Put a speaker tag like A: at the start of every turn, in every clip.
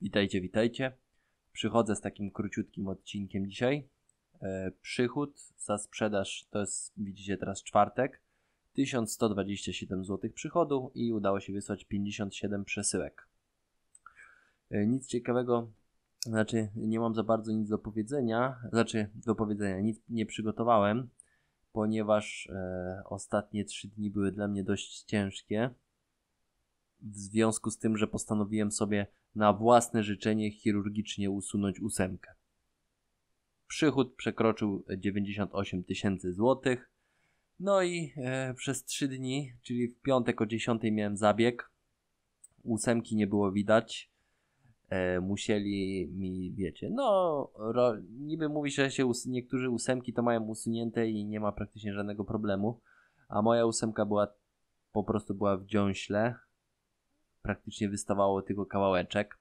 A: Witajcie, witajcie. Przychodzę z takim króciutkim odcinkiem dzisiaj. E, przychód za sprzedaż to jest, widzicie teraz czwartek, 1127 zł przychodu i udało się wysłać 57 przesyłek. E, nic ciekawego, znaczy nie mam za bardzo nic do powiedzenia, znaczy do powiedzenia, nic nie przygotowałem, ponieważ e, ostatnie 3 dni były dla mnie dość ciężkie w związku z tym, że postanowiłem sobie na własne życzenie chirurgicznie usunąć ósemkę. Przychód przekroczył 98 tysięcy złotych. No i e, przez 3 dni, czyli w piątek o 10 miałem zabieg. Ósemki nie było widać. E, musieli mi, wiecie, no, ro, niby mówi, że się us- niektórzy ósemki to mają usunięte i nie ma praktycznie żadnego problemu. A moja ósemka była po prostu była w dziąśle, praktycznie wystawało tylko kawałeczek.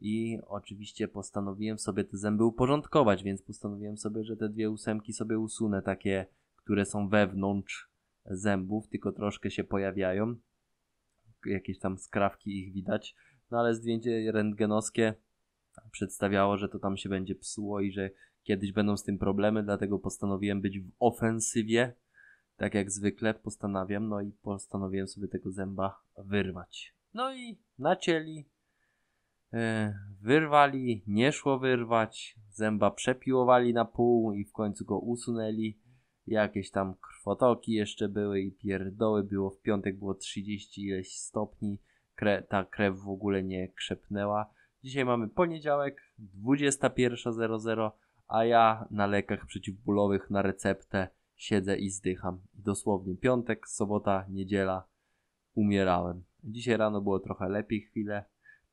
A: I oczywiście postanowiłem sobie te zęby uporządkować, więc postanowiłem sobie, że te dwie ósemki sobie usunę, takie, które są wewnątrz zębów, tylko troszkę się pojawiają. Jakieś tam skrawki ich widać. No ale zdjęcie rentgenowskie przedstawiało, że to tam się będzie psuło i że kiedyś będą z tym problemy, dlatego postanowiłem być w ofensywie. Tak jak zwykle postanawiam, no i postanowiłem sobie tego zęba wyrwać. No i nacięli, e, wyrwali, nie szło wyrwać, zęba przepiłowali na pół i w końcu go usunęli. Jakieś tam krwotoki jeszcze były i pierdoły było. W piątek było 30 ileś stopni. Kre, ta krew w ogóle nie krzepnęła. Dzisiaj mamy poniedziałek, 21.00, a ja na lekach przeciwbólowych na receptę siedzę i zdycham. Dosłownie piątek, sobota, niedziela umierałem. Dzisiaj rano było trochę lepiej chwilę,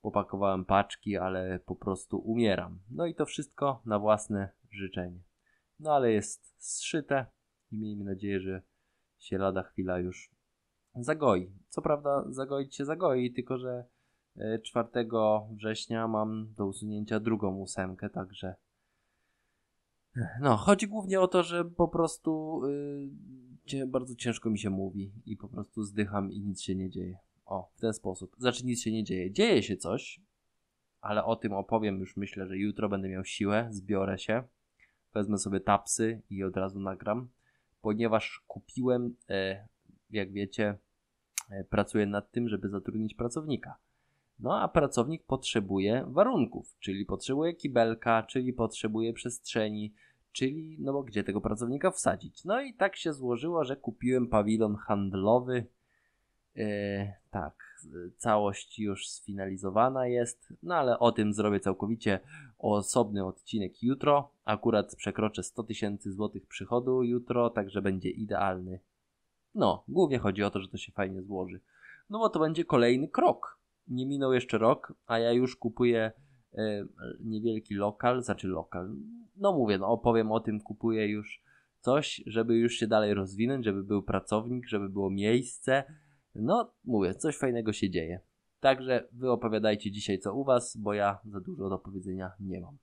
A: popakowałem paczki, ale po prostu umieram. No i to wszystko na własne życzenie. No ale jest zszyte i miejmy nadzieję, że się lada chwila już zagoi. Co prawda zagoić się zagoi, tylko że 4 e, września mam do usunięcia drugą ósemkę, także no, chodzi głównie o to, że po prostu yy, bardzo ciężko mi się mówi i po prostu zdycham i nic się nie dzieje. O, w ten sposób. Znaczy nic się nie dzieje. Dzieje się coś, ale o tym opowiem już myślę, że jutro będę miał siłę, zbiorę się, wezmę sobie tapsy i od razu nagram, ponieważ kupiłem, e, jak wiecie, e, pracuję nad tym, żeby zatrudnić pracownika. No a pracownik potrzebuje warunków, czyli potrzebuje kibelka, czyli potrzebuje przestrzeni, czyli no bo gdzie tego pracownika wsadzić. No i tak się złożyło, że kupiłem pawilon handlowy E, tak, całość już sfinalizowana jest, no ale o tym zrobię całkowicie osobny odcinek jutro. Akurat przekroczę 100 tysięcy złotych przychodu jutro, także będzie idealny. No, głównie chodzi o to, że to się fajnie złoży. No bo to będzie kolejny krok. Nie minął jeszcze rok, a ja już kupuję y, niewielki lokal, znaczy lokal. No mówię, no opowiem o tym, kupuję już coś, żeby już się dalej rozwinąć, żeby był pracownik, żeby było miejsce, no, mówię, coś fajnego się dzieje. Także wy opowiadajcie dzisiaj co u was, bo ja za dużo do powiedzenia nie mam.